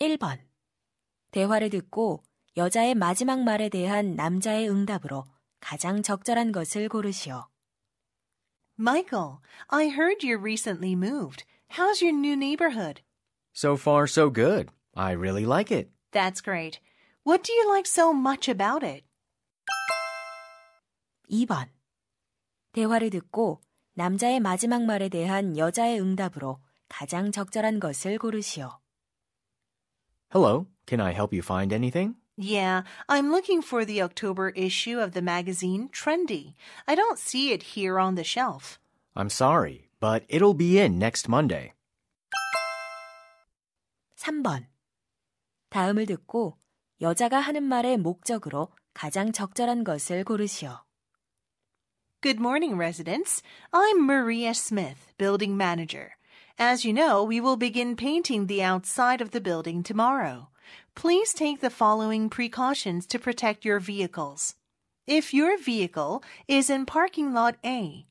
1번. 대화를 듣고 여자의 마지막 말에 대한 남자의 응답으로 가장 적절한 것을 고르시오. Michael, I heard you recently moved. How's your new neighborhood? So far, so good. I really like it. That's great. What do you like so much about it? 2번. 대화를 듣고 남자의 마지막 말에 대한 여자의 응답으로 가장 적절한 것을 고르시오. Hello, can I help you find anything? Yeah, I'm looking for the October issue of the magazine Trendy. I don't see it here on the shelf. I'm sorry, but it'll be in next Monday. 3번. 다음을 듣고 여자가 하는 말의 목적으로 가장 적절한 것을 고르시오. Good morning, residents. I'm Maria Smith, building manager. As you know, we will begin painting the outside of the building tomorrow. Please take the following precautions to protect your vehicles. If your vehicle is in parking lot A,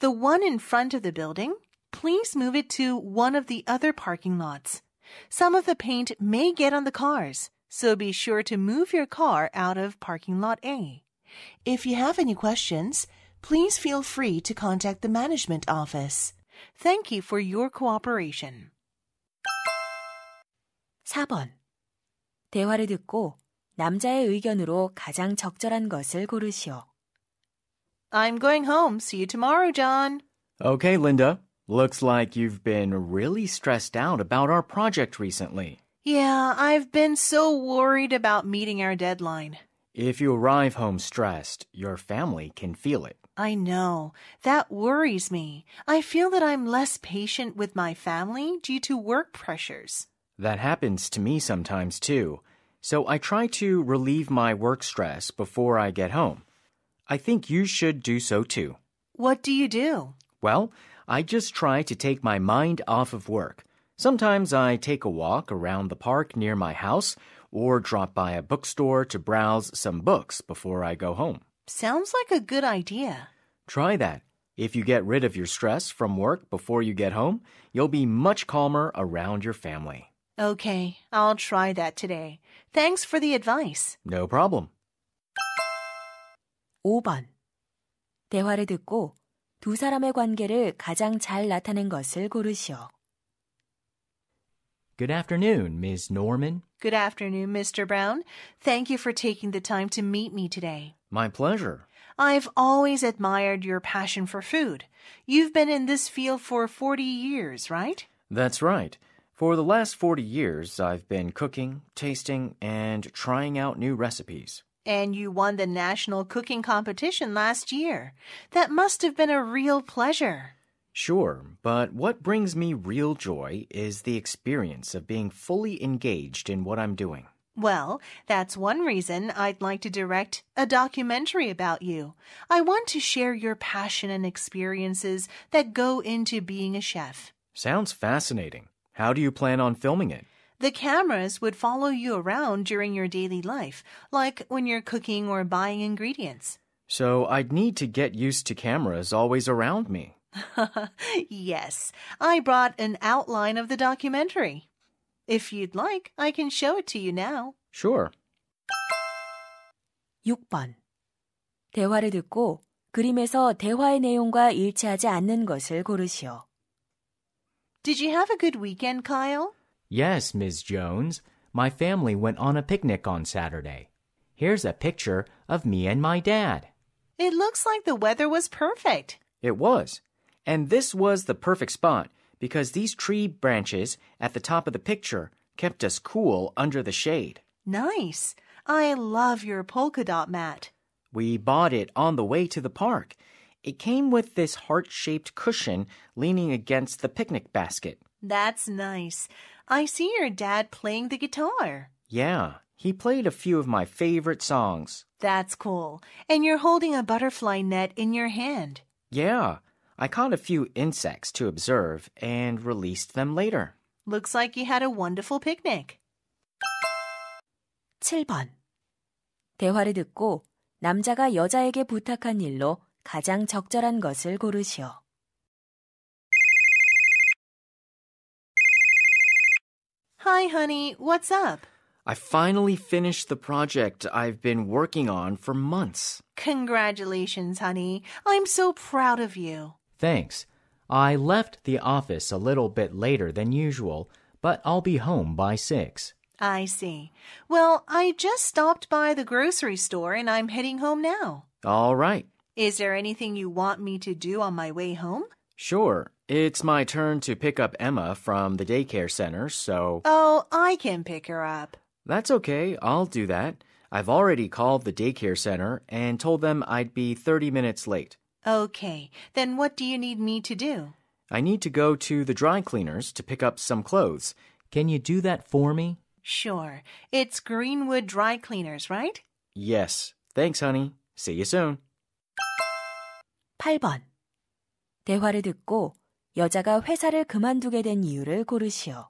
the one in front of the building, please move it to one of the other parking lots. Some of the paint may get on the cars, so be sure to move your car out of parking lot A. If you have any questions, please feel free to contact the management office. Thank you for your cooperation. 4번. 대화를 듣고 남자의 의견으로 가장 적절한 것을 고르시오. I'm going home. See you tomorrow, John. Okay, Linda. Looks like you've been really stressed out about our project recently. Yeah, I've been so worried about meeting our deadline. If you arrive home stressed, your family can feel it. I know. That worries me. I feel that I'm less patient with my family due to work pressures. That happens to me sometimes too. So I try to relieve my work stress before I get home. I think you should do so too. What do you do? Well, I just try to take my mind off of work. Sometimes I take a walk around the park near my house or drop by a bookstore to browse some books before I go home. Sounds like a good idea. Try that. If you get rid of your stress from work before you get home, you'll be much calmer around your family. Okay, I'll try that today. Thanks for the advice. No problem. 5번. 대화를 듣고 두 사람의 관계를 가장 잘 나타낸 것을 고르시오. Good afternoon, Ms. Norman. Good afternoon, Mr. Brown. Thank you for taking the time to meet me today. My pleasure. I've always admired your passion for food. You've been in this field for 40 years, right? That's right. For the last 40 years, I've been cooking, tasting, and trying out new recipes. And you won the national cooking competition last year. That must have been a real pleasure. Sure, but what brings me real joy is the experience of being fully engaged in what I'm doing. Well, that's one reason I'd like to direct a documentary about you. I want to share your passion and experiences that go into being a chef. Sounds fascinating. How do you plan on filming it? The cameras would follow you around during your daily life, like when you're cooking or buying ingredients. So I'd need to get used to cameras always around me. yes, I brought an outline of the documentary. If you'd like, I can show it to you now. Sure. 6번. 대화를 듣고 그림에서 대화의 내용과 일치하지 않는 것을 고르시오. Did you have a good weekend, Kyle? Yes, Ms. Jones. My family went on a picnic on Saturday. Here's a picture of me and my dad. It looks like the weather was perfect. It was. And this was the perfect spot because these tree branches at the top of the picture kept us cool under the shade. Nice. I love your polka dot mat. We bought it on the way to the park. It came with this heart shaped cushion leaning against the picnic basket. That's nice. I see your dad playing the guitar. Yeah, he played a few of my favorite songs. That's cool. And you're holding a butterfly net in your hand. Yeah, I caught a few insects to observe and released them later. Looks like you had a wonderful picnic. 7번. 대화를 듣고 남자가 여자에게 부탁한 일로 가장 적절한 것을 고르시오. Hi, honey. What's up? I finally finished the project I've been working on for months. Congratulations, honey. I'm so proud of you. Thanks. I left the office a little bit later than usual, but I'll be home by six. I see. Well, I just stopped by the grocery store and I'm heading home now. All right. Is there anything you want me to do on my way home? Sure. It's my turn to pick up Emma from the daycare center, so. Oh, I can pick her up. That's okay. I'll do that. I've already called the daycare center and told them I'd be 30 minutes late. Okay, then what do you need me to do? I need to go to the dry cleaners to pick up some clothes. Can you do that for me? Sure. It's Greenwood Dry Cleaners, right? Yes. Thanks, honey. See you soon. 8번. 대화를 듣고 여자가 회사를 그만두게 된 이유를 고르시오.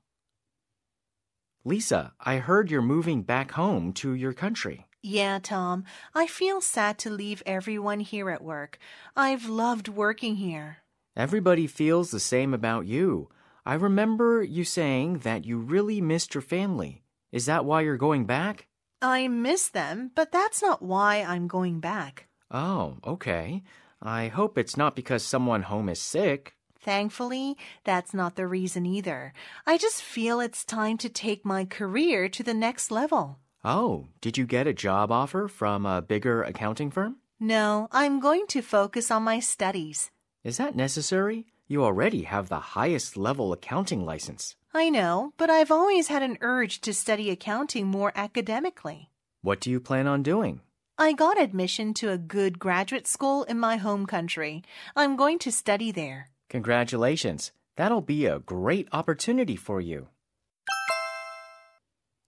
Lisa, I heard you're moving back home to your country. Yeah, Tom, I feel sad to leave everyone here at work. I've loved working here. Everybody feels the same about you. I remember you saying that you really missed your family. Is that why you're going back? I miss them, but that's not why I'm going back. Oh, okay. I hope it's not because someone home is sick. Thankfully, that's not the reason either. I just feel it's time to take my career to the next level. Oh, did you get a job offer from a bigger accounting firm? No, I'm going to focus on my studies. Is that necessary? You already have the highest level accounting license. I know, but I've always had an urge to study accounting more academically. What do you plan on doing? I got admission to a good graduate school in my home country. I'm going to study there. Congratulations. That'll be a great opportunity for you.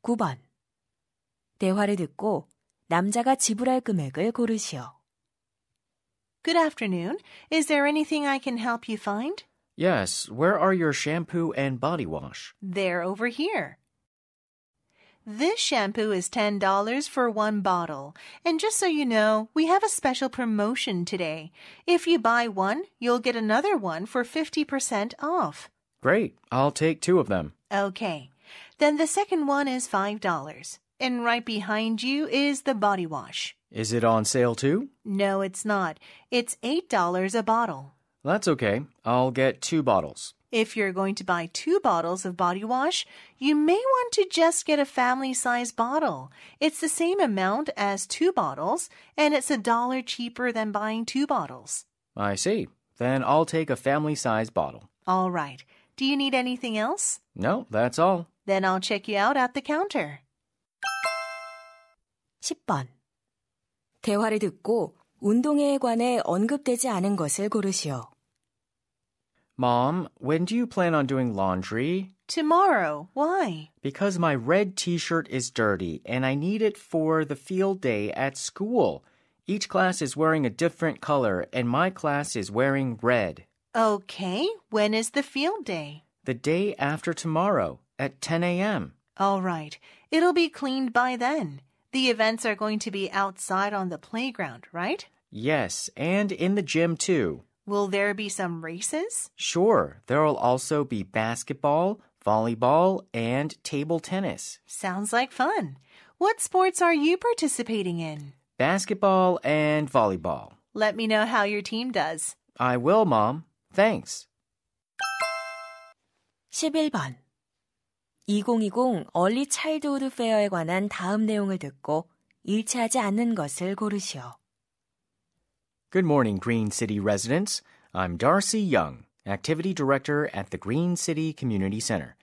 9번 대화를 듣고 남자가 지불할 금액을 고르시오. Good afternoon. Is there anything I can help you find? Yes. Where are your shampoo and body wash? They're over here. This shampoo is $10 for one bottle. And just so you know, we have a special promotion today. If you buy one, you'll get another one for 50% off. Great. I'll take two of them. Okay. Then the second one is $5. And right behind you is the body wash. Is it on sale too? No, it's not. It's $8 a bottle. That's okay. I'll get two bottles. If you're going to buy two bottles of body wash, you may want to just get a family size bottle. It's the same amount as two bottles, and it's a dollar cheaper than buying two bottles. I see. Then I'll take a family size bottle. All right. Do you need anything else? No, that's all. Then I'll check you out at the counter. 10번. 대화를 듣고 운동회에 관해 언급되지 않은 것을 고르시오. Mom, when do you plan on doing laundry? Tomorrow. Why? Because my red t shirt is dirty and I need it for the field day at school. Each class is wearing a different color, and my class is wearing red. Okay, when is the field day? The day after tomorrow at 10 a.m. All right, it'll be cleaned by then. The events are going to be outside on the playground, right? Yes, and in the gym too. Will there be some races? Sure, there will also be basketball, volleyball, and table tennis. Sounds like fun. What sports are you participating in? Basketball and volleyball. Let me know how your team does. I will, Mom. Thanks. 11번 2020 Early Childhood Fair에 관한 다음 내용을 듣고 일치하지 않는 것을 고르시오. Good morning, Green City residents. I'm Darcy Young, Activity Director at the Green City Community Center.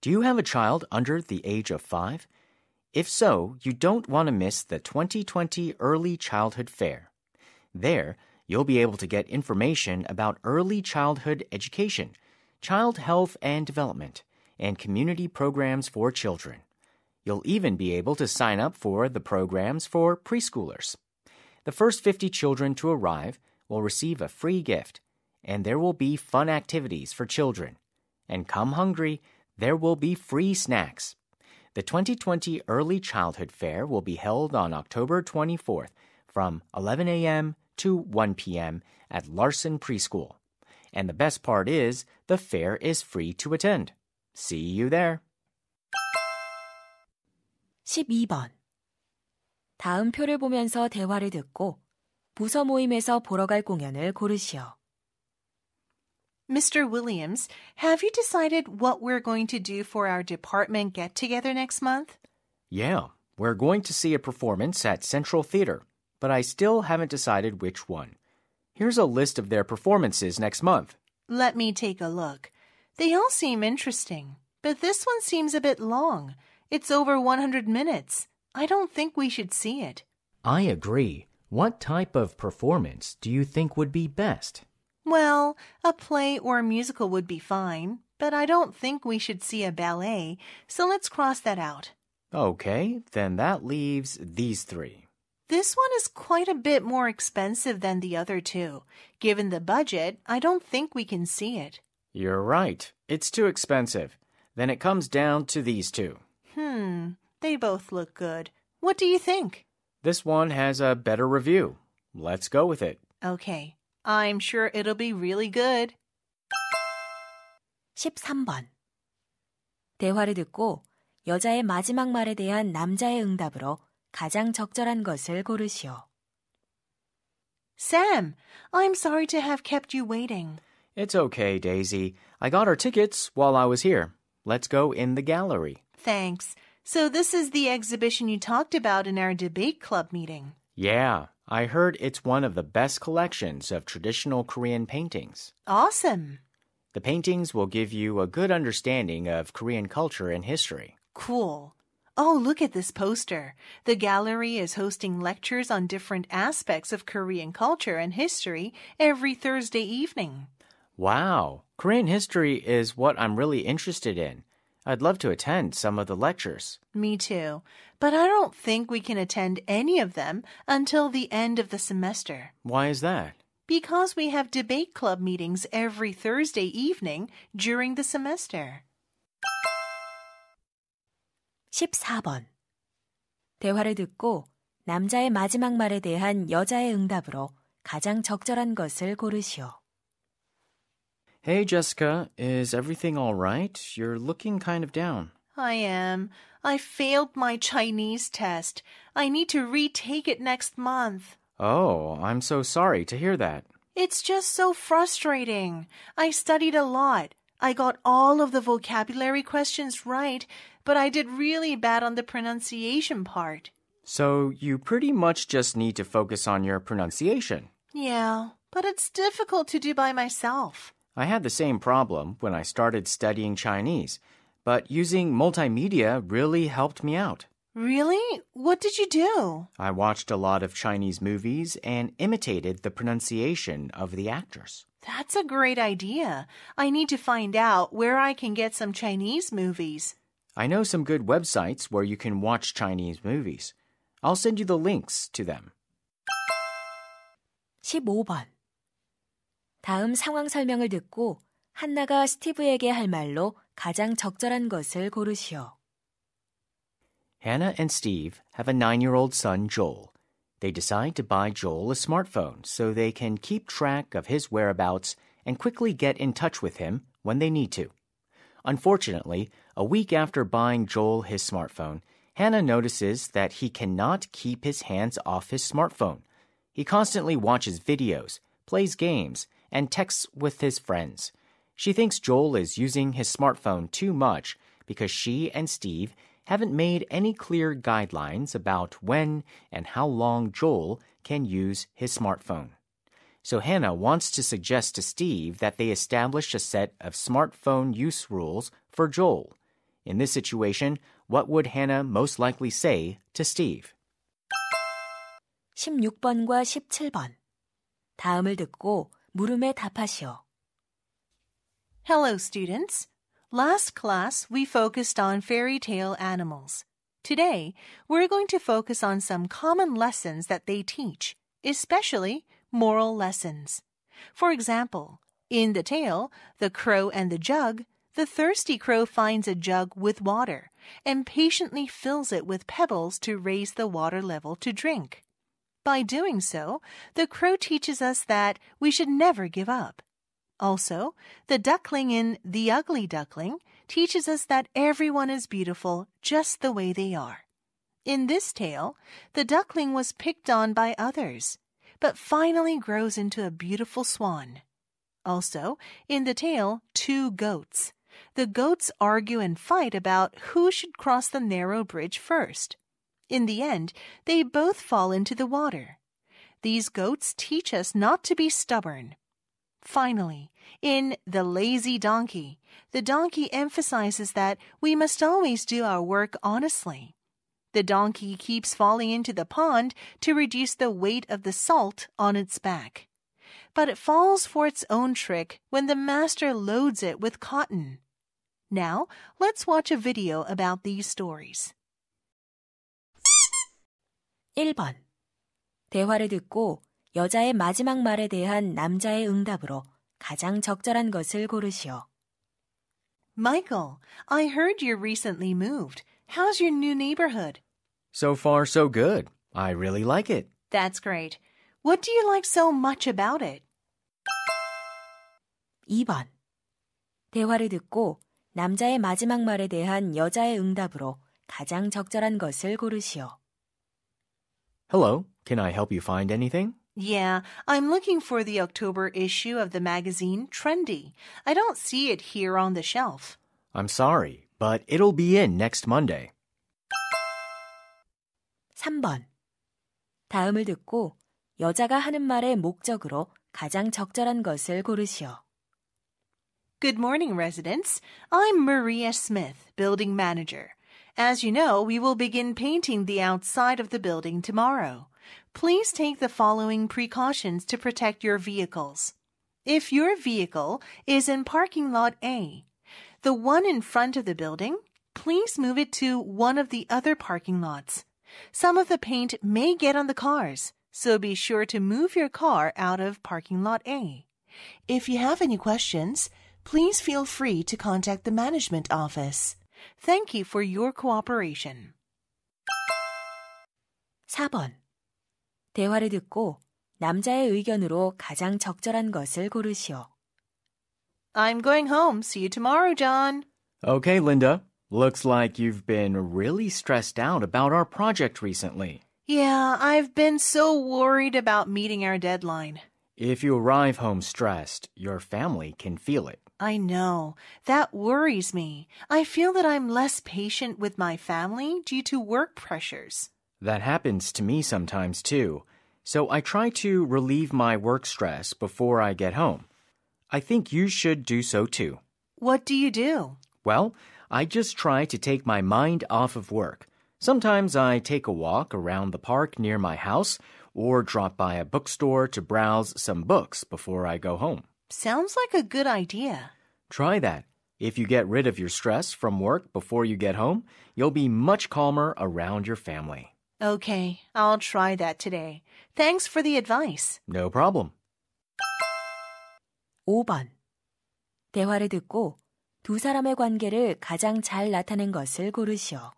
Do you have a child under the age of five? If so, you don't want to miss the 2020 Early Childhood Fair. There, you'll be able to get information about early childhood education, child health and development and community programs for children. You'll even be able to sign up for the programs for preschoolers. The first 50 children to arrive will receive a free gift, and there will be fun activities for children. And come hungry, there will be free snacks. The 2020 Early Childhood Fair will be held on October 24th from 11 a.m. to 1 p.m. at Larson Preschool. And the best part is, the fair is free to attend. See you there. 12번. 다음 표를 보면서 대화를 듣고 부서 모임에서 보러 갈 공연을 고르시오. Mr. Williams, have you decided what we're going to do for our department get together next month? Yeah, we're going to see a performance at Central Theater, but I still haven't decided which one. Here's a list of their performances next month. Let me take a look. They all seem interesting, but this one seems a bit long. It's over 100 minutes. I don't think we should see it. I agree. What type of performance do you think would be best? Well, a play or a musical would be fine, but I don't think we should see a ballet, so let's cross that out. Okay, then that leaves these three. This one is quite a bit more expensive than the other two. Given the budget, I don't think we can see it. You're right. It's too expensive. Then it comes down to these two. Hmm. They both look good. What do you think? This one has a better review. Let's go with it. Okay. I'm sure it'll be really good. 13번. 대화를 듣고 여자의 마지막 말에 대한 남자의 응답으로 가장 적절한 것을 고르시오. Sam, I'm sorry to have kept you waiting. It's okay, Daisy. I got our tickets while I was here. Let's go in the gallery. Thanks. So, this is the exhibition you talked about in our debate club meeting. Yeah, I heard it's one of the best collections of traditional Korean paintings. Awesome. The paintings will give you a good understanding of Korean culture and history. Cool. Oh, look at this poster. The gallery is hosting lectures on different aspects of Korean culture and history every Thursday evening. Wow, Korean history is what I'm really interested in. I'd love to attend some of the lectures. Me too. But I don't think we can attend any of them until the end of the semester. Why is that? Because we have debate club meetings every Thursday evening during the semester. 14번. 대화를 듣고 남자의 마지막 말에 대한 여자의 응답으로 가장 적절한 것을 고르시오. Hey, Jessica, is everything all right? You're looking kind of down. I am. I failed my Chinese test. I need to retake it next month. Oh, I'm so sorry to hear that. It's just so frustrating. I studied a lot. I got all of the vocabulary questions right, but I did really bad on the pronunciation part. So you pretty much just need to focus on your pronunciation. Yeah, but it's difficult to do by myself. I had the same problem when I started studying Chinese, but using multimedia really helped me out. Really? What did you do? I watched a lot of Chinese movies and imitated the pronunciation of the actors. That's a great idea. I need to find out where I can get some Chinese movies. I know some good websites where you can watch Chinese movies. I'll send you the links to them. 15번 다음 상황 설명을 듣고 한나가 스티브에게 할 말로 가장 적절한 것을 고르시오. Hannah and Steve have a 9-year-old son, Joel. They decide to buy Joel a smartphone so they can keep track of his whereabouts and quickly get in touch with him when they need to. Unfortunately, a week after buying Joel his smartphone, Hannah notices that he cannot keep his hands off his smartphone. He constantly watches videos, plays games, and texts with his friends. She thinks Joel is using his smartphone too much because she and Steve haven't made any clear guidelines about when and how long Joel can use his smartphone. So Hannah wants to suggest to Steve that they establish a set of smartphone use rules for Joel. In this situation, what would Hannah most likely say to Steve? 16번과 17번. 다음을 듣고 물음에 답하시오. Hello, students. Last class, we focused on fairy tale animals. Today, we're going to focus on some common lessons that they teach, especially moral lessons. For example, in the tale, The Crow and the Jug, the thirsty crow finds a jug with water and patiently fills it with pebbles to raise the water level to drink. By doing so, the crow teaches us that we should never give up. Also, the duckling in The Ugly Duckling teaches us that everyone is beautiful just the way they are. In this tale, the duckling was picked on by others, but finally grows into a beautiful swan. Also, in the tale, two goats. The goats argue and fight about who should cross the narrow bridge first. In the end, they both fall into the water. These goats teach us not to be stubborn. Finally, in The Lazy Donkey, the donkey emphasizes that we must always do our work honestly. The donkey keeps falling into the pond to reduce the weight of the salt on its back. But it falls for its own trick when the master loads it with cotton. Now, let's watch a video about these stories. 1번. 대화를 듣고 여자의 마지막 말에 대한 남자의 응답으로 가장 적절한 것을 고르시오. Michael, I heard you recently moved. How's your new neighborhood? So far, so good. I really like it. That's great. What do you like so much about it? 2번. 대화를 듣고 남자의 마지막 말에 대한 여자의 응답으로 가장 적절한 것을 고르시오. Hello, can I help you find anything? Yeah, I'm looking for the October issue of the magazine Trendy. I don't see it here on the shelf. I'm sorry, but it'll be in next Monday. 3번. 다음을 듣고 여자가 하는 말의 목적으로 가장 적절한 것을 고르시오. Good morning, residents. I'm Maria Smith, building manager. As you know, we will begin painting the outside of the building tomorrow. Please take the following precautions to protect your vehicles. If your vehicle is in parking lot A, the one in front of the building, please move it to one of the other parking lots. Some of the paint may get on the cars, so be sure to move your car out of parking lot A. If you have any questions, please feel free to contact the management office. Thank you for your cooperation. 4번. 대화를 듣고 남자의 의견으로 가장 적절한 것을 고르시오. I'm going home. See you tomorrow, John. Okay, Linda. Looks like you've been really stressed out about our project recently. Yeah, I've been so worried about meeting our deadline. If you arrive home stressed, your family can feel it. I know. That worries me. I feel that I'm less patient with my family due to work pressures. That happens to me sometimes, too. So I try to relieve my work stress before I get home. I think you should do so, too. What do you do? Well, I just try to take my mind off of work. Sometimes I take a walk around the park near my house or drop by a bookstore to browse some books before I go home. Sounds like a good idea. Try that. If you get rid of your stress from work before you get home, you'll be much calmer around your family. Okay, I'll try that today. Thanks for the advice. No problem. 5번. 대화를 듣고 두 사람의 관계를 가장 잘 나타낸 것을 고르시오.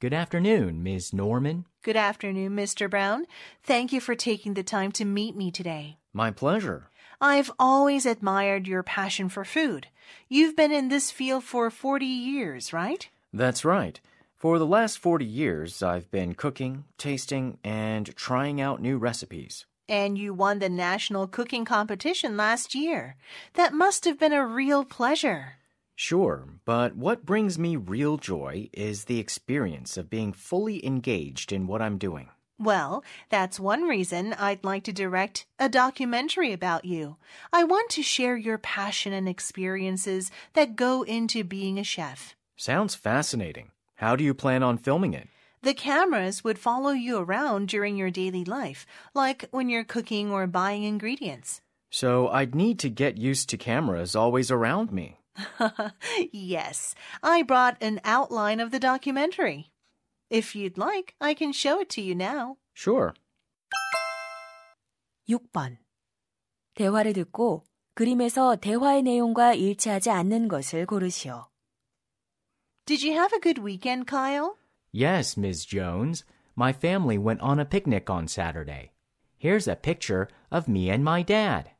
Good afternoon, Ms. Norman. Good afternoon, Mr. Brown. Thank you for taking the time to meet me today. My pleasure. I've always admired your passion for food. You've been in this field for 40 years, right? That's right. For the last 40 years, I've been cooking, tasting, and trying out new recipes. And you won the national cooking competition last year. That must have been a real pleasure. Sure, but what brings me real joy is the experience of being fully engaged in what I'm doing. Well, that's one reason I'd like to direct a documentary about you. I want to share your passion and experiences that go into being a chef. Sounds fascinating. How do you plan on filming it? The cameras would follow you around during your daily life, like when you're cooking or buying ingredients. So I'd need to get used to cameras always around me. yes, I brought an outline of the documentary. If you'd like, I can show it to you now. Sure. 6번. 대화를 듣고 그림에서 대화의 내용과 일치하지 않는 것을 고르시오. Did you have a good weekend, Kyle? Yes, Ms. Jones. My family went on a picnic on Saturday. Here's a picture of me and my dad.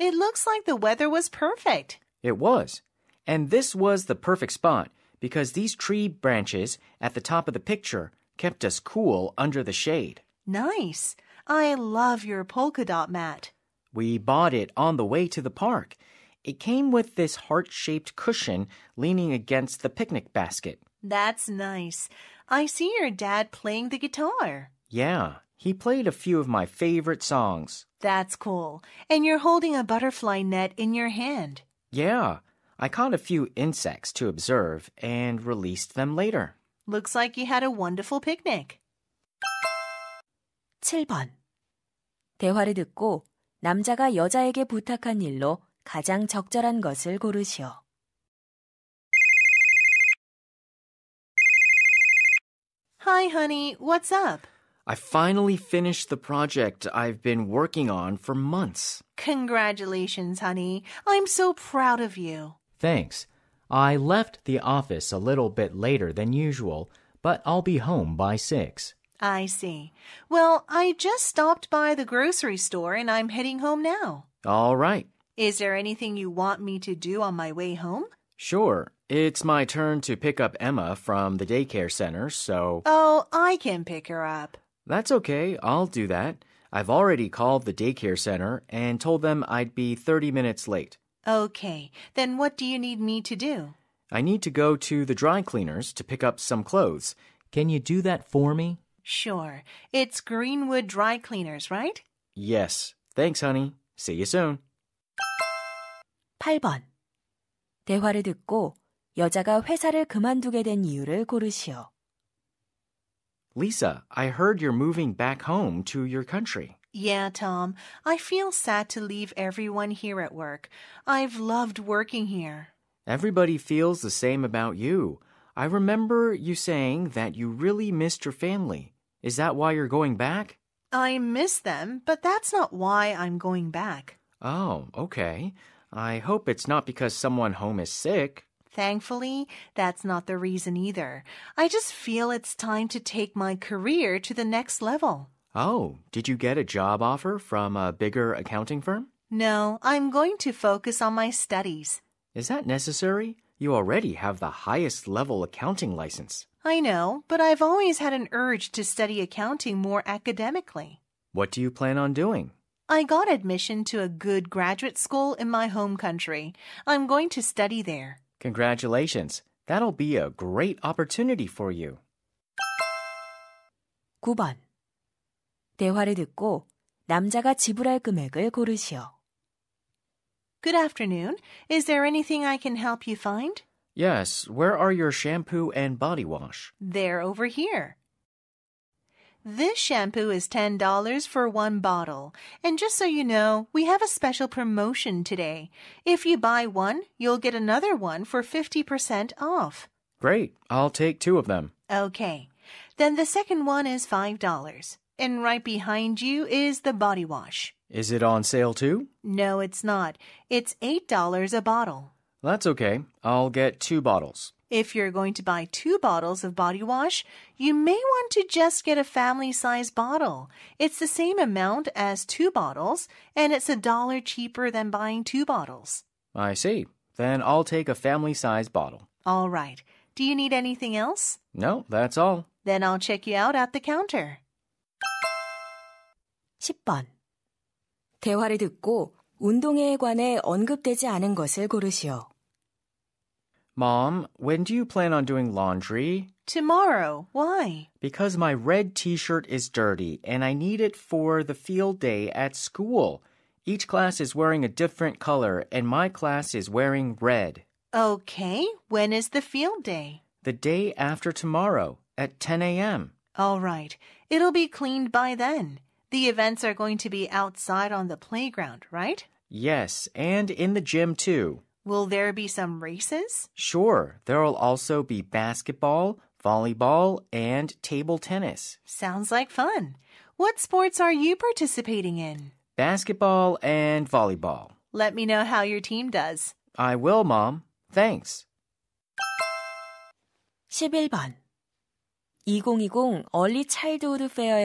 It looks like the weather was perfect. It was. And this was the perfect spot because these tree branches at the top of the picture kept us cool under the shade. Nice. I love your polka dot mat. We bought it on the way to the park. It came with this heart shaped cushion leaning against the picnic basket. That's nice. I see your dad playing the guitar. Yeah, he played a few of my favorite songs. That's cool. And you're holding a butterfly net in your hand. Yeah, I caught a few insects to observe and released them later. Looks like you had a wonderful picnic. 7번. 대화를 듣고 남자가 여자에게 부탁한 일로 가장 적절한 것을 고르시오. Hi, honey. What's up? I finally finished the project I've been working on for months. Congratulations, honey. I'm so proud of you. Thanks. I left the office a little bit later than usual, but I'll be home by six. I see. Well, I just stopped by the grocery store and I'm heading home now. All right. Is there anything you want me to do on my way home? Sure. It's my turn to pick up Emma from the daycare center, so. Oh, I can pick her up. That's okay. I'll do that. I've already called the daycare center and told them I'd be 30 minutes late. Okay, then what do you need me to do? I need to go to the dry cleaners to pick up some clothes. Can you do that for me? Sure. It's Greenwood Dry Cleaners, right? Yes. Thanks, honey. See you soon. 8번. 대화를 듣고 여자가 회사를 그만두게 된 이유를 고르시오. Lisa, I heard you're moving back home to your country. Yeah, Tom, I feel sad to leave everyone here at work. I've loved working here. Everybody feels the same about you. I remember you saying that you really missed your family. Is that why you're going back? I miss them, but that's not why I'm going back. Oh, okay. I hope it's not because someone home is sick. Thankfully, that's not the reason either. I just feel it's time to take my career to the next level. Oh, did you get a job offer from a bigger accounting firm? No, I'm going to focus on my studies. Is that necessary? You already have the highest level accounting license. I know, but I've always had an urge to study accounting more academically. What do you plan on doing? I got admission to a good graduate school in my home country. I'm going to study there. Congratulations. That'll be a great opportunity for you. 9번 대화를 듣고 남자가 지불할 금액을 고르시오. Good afternoon. Is there anything I can help you find? Yes. Where are your shampoo and body wash? They're over here. This shampoo is $10 for one bottle. And just so you know, we have a special promotion today. If you buy one, you'll get another one for 50% off. Great. I'll take two of them. Okay. Then the second one is $5 and right behind you is the body wash. Is it on sale too? No, it's not. It's $8 a bottle. That's okay. I'll get two bottles. If you're going to buy two bottles of body wash, you may want to just get a family size bottle. It's the same amount as two bottles, and it's a dollar cheaper than buying two bottles. I see. Then I'll take a family size bottle. All right. Do you need anything else? No, that's all. Then I'll check you out at the counter. 10번. 대화를 듣고 운동회에 관해 언급되지 않은 것을 고르시오. Mom, when do you plan on doing laundry? Tomorrow. Why? Because my red t shirt is dirty and I need it for the field day at school. Each class is wearing a different color, and my class is wearing red. Okay, when is the field day? The day after tomorrow at 10 a.m. All right, it'll be cleaned by then. The events are going to be outside on the playground, right? Yes, and in the gym too. Will there be some races? Sure, there will also be basketball, volleyball, and table tennis. Sounds like fun. What sports are you participating in? Basketball and volleyball. Let me know how your team does. I will, Mom. Thanks. 11번 2020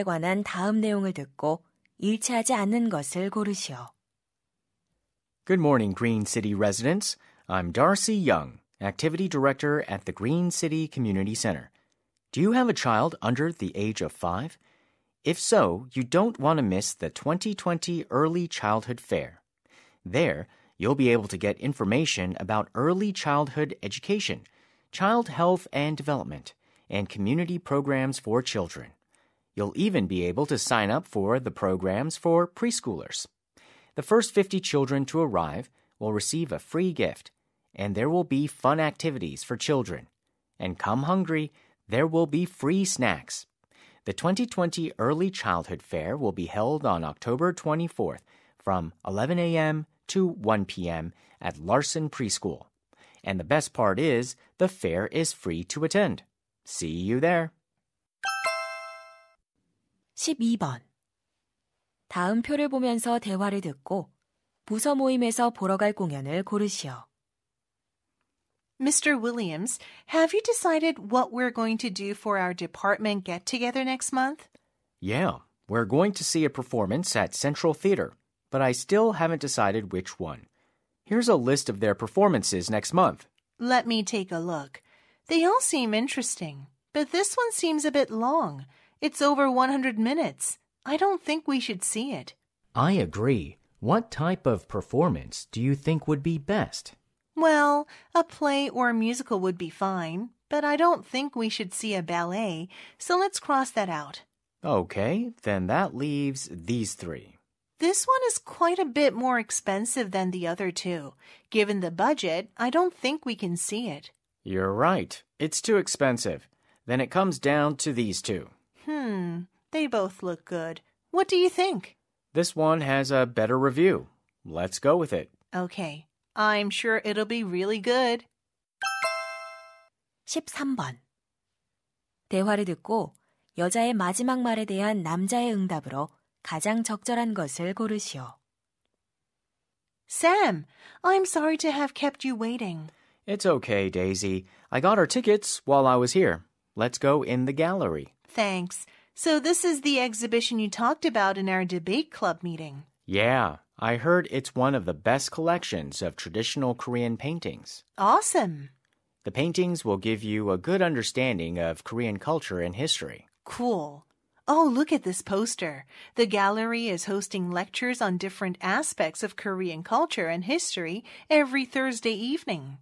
관한 다음 내용을 듣고 일치하지 않는 것을 고르시오. Good morning, Green City residents. I'm Darcy Young, Activity Director at the Green City Community Center. Do you have a child under the age of five? If so, you don't want to miss the 2020 Early Childhood Fair. There, you'll be able to get information about early childhood education, child health and development and community programs for children. You'll even be able to sign up for the programs for preschoolers. The first 50 children to arrive will receive a free gift, and there will be fun activities for children. And come hungry, there will be free snacks. The 2020 Early Childhood Fair will be held on October 24th from 11 a.m. to 1 p.m. at Larson Preschool. And the best part is, the fair is free to attend. See you there. 12번. 다음 표를 보면서 대화를 듣고 부서 모임에서 보러 갈 공연을 고르시오. Mr. Williams, have you decided what we're going to do for our department get together next month? Yeah, we're going to see a performance at Central Theater, but I still haven't decided which one. Here's a list of their performances next month. Let me take a look. They all seem interesting, but this one seems a bit long. It's over 100 minutes. I don't think we should see it. I agree. What type of performance do you think would be best? Well, a play or a musical would be fine, but I don't think we should see a ballet, so let's cross that out. Okay, then that leaves these three. This one is quite a bit more expensive than the other two. Given the budget, I don't think we can see it. You're right. It's too expensive. Then it comes down to these two. Hmm. They both look good. What do you think? This one has a better review. Let's go with it. Okay. I'm sure it'll be really good. 13번. 대화를 듣고 여자의 마지막 말에 대한 남자의 응답으로 가장 적절한 것을 고르시오. Sam, I'm sorry to have kept you waiting. It's okay, Daisy. I got our tickets while I was here. Let's go in the gallery. Thanks. So, this is the exhibition you talked about in our debate club meeting. Yeah, I heard it's one of the best collections of traditional Korean paintings. Awesome. The paintings will give you a good understanding of Korean culture and history. Cool. Oh, look at this poster. The gallery is hosting lectures on different aspects of Korean culture and history every Thursday evening.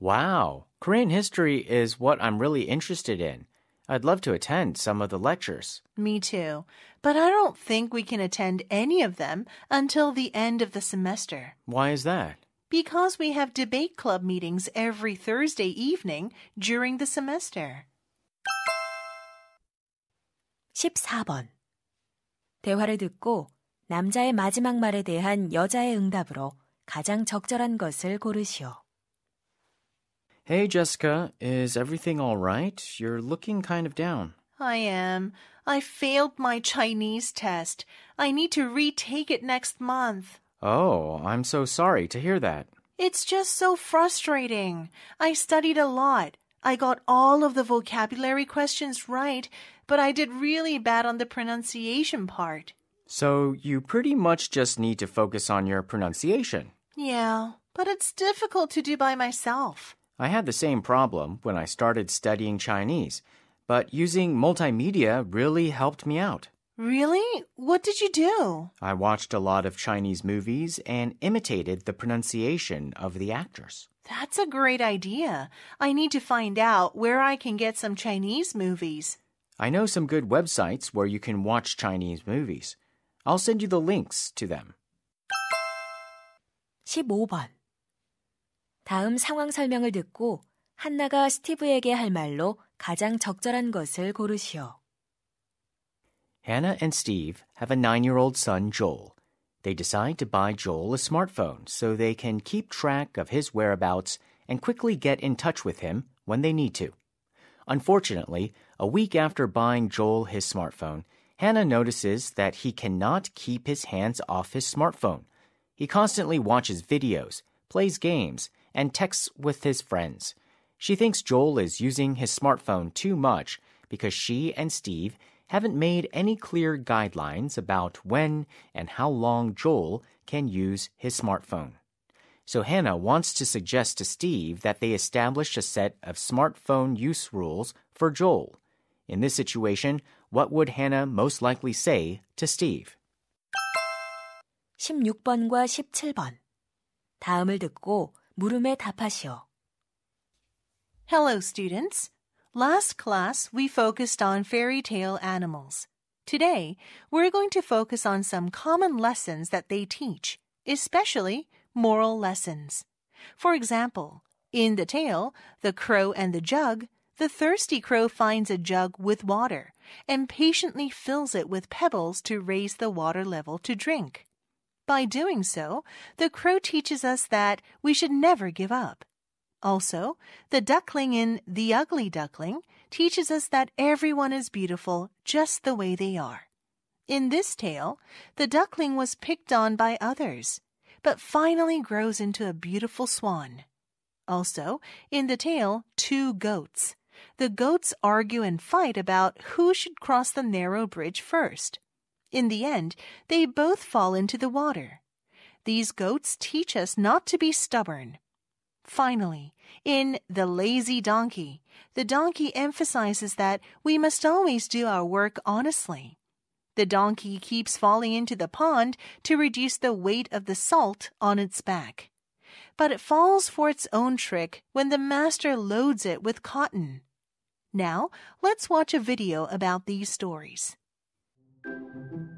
Wow, Korean history is what I'm really interested in. I'd love to attend some of the lectures. Me too. But I don't think we can attend any of them until the end of the semester. Why is that? Because we have debate club meetings every Thursday evening during the semester. 14번. 대화를 듣고 남자의 마지막 말에 대한 여자의 응답으로 가장 적절한 것을 고르시오. Hey, Jessica, is everything all right? You're looking kind of down. I am. I failed my Chinese test. I need to retake it next month. Oh, I'm so sorry to hear that. It's just so frustrating. I studied a lot. I got all of the vocabulary questions right, but I did really bad on the pronunciation part. So you pretty much just need to focus on your pronunciation. Yeah, but it's difficult to do by myself. I had the same problem when I started studying Chinese, but using multimedia really helped me out. Really? What did you do? I watched a lot of Chinese movies and imitated the pronunciation of the actors. That's a great idea. I need to find out where I can get some Chinese movies. I know some good websites where you can watch Chinese movies. I'll send you the links to them. 15번 다음 상황 설명을 듣고 한나가 스티브에게 할 말로 가장 적절한 것을 고르시오. Hannah and Steve have a 9-year-old son, Joel. They decide to buy Joel a smartphone so they can keep track of his whereabouts and quickly get in touch with him when they need to. Unfortunately, a week after buying Joel his smartphone, Hannah notices that he cannot keep his hands off his smartphone. He constantly watches videos, plays games, and texts with his friends. She thinks Joel is using his smartphone too much because she and Steve haven't made any clear guidelines about when and how long Joel can use his smartphone. So Hannah wants to suggest to Steve that they establish a set of smartphone use rules for Joel. In this situation, what would Hannah most likely say to Steve? 16번과 17번. 다음을 듣고 물음에 답하시오. Hello, students. Last class, we focused on fairy tale animals. Today, we're going to focus on some common lessons that they teach, especially moral lessons. For example, in the tale, The Crow and the Jug, the thirsty crow finds a jug with water and patiently fills it with pebbles to raise the water level to drink. By doing so, the crow teaches us that we should never give up. Also, the duckling in The Ugly Duckling teaches us that everyone is beautiful just the way they are. In this tale, the duckling was picked on by others, but finally grows into a beautiful swan. Also, in the tale, two goats. The goats argue and fight about who should cross the narrow bridge first. In the end, they both fall into the water. These goats teach us not to be stubborn. Finally, in The Lazy Donkey, the donkey emphasizes that we must always do our work honestly. The donkey keeps falling into the pond to reduce the weight of the salt on its back. But it falls for its own trick when the master loads it with cotton. Now, let's watch a video about these stories. Thank you.